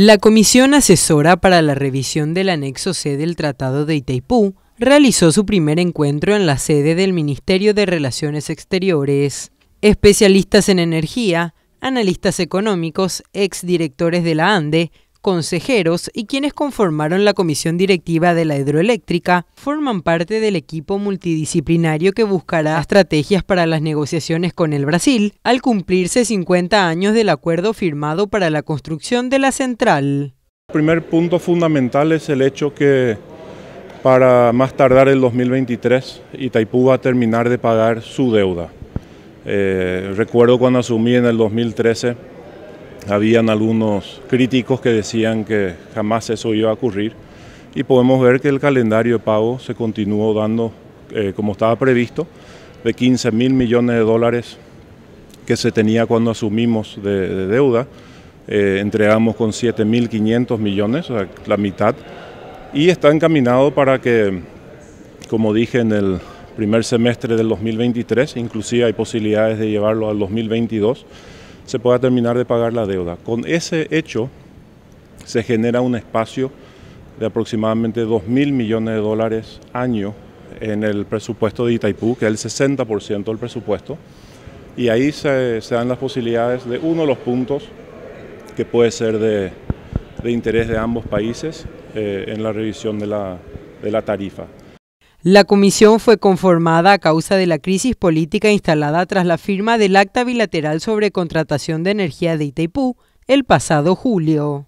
La Comisión Asesora para la Revisión del Anexo C del Tratado de Itaipú realizó su primer encuentro en la sede del Ministerio de Relaciones Exteriores. Especialistas en energía, analistas económicos, exdirectores de la ANDE, consejeros y quienes conformaron la comisión directiva de la hidroeléctrica forman parte del equipo multidisciplinario que buscará estrategias para las negociaciones con el Brasil al cumplirse 50 años del acuerdo firmado para la construcción de la central. El primer punto fundamental es el hecho que para más tardar el 2023 Itaipú va a terminar de pagar su deuda. Eh, recuerdo cuando asumí en el 2013 habían algunos críticos que decían que jamás eso iba a ocurrir y podemos ver que el calendario de pago se continuó dando eh, como estaba previsto, de 15 mil millones de dólares que se tenía cuando asumimos de, deuda. Eh, entregamos con 7.500 millones, o sea, la mitad, y está encaminado para que, como dije en el primer semestre del 2023, inclusive hay posibilidades de llevarlo al 2022, se pueda terminar de pagar la deuda. Con ese hecho se genera un espacio de aproximadamente 2.000 millones de dólares año en el presupuesto de Itaipú, que es el 60% del presupuesto, y ahí se, dan las posibilidades de uno de los puntos que puede ser de, interés de ambos países eh, en la revisión de la tarifa. La comisión fue conformada a causa de la crisis política instalada tras la firma del Acta Bilateral sobre Contratación de Energía de Itaipú el pasado julio.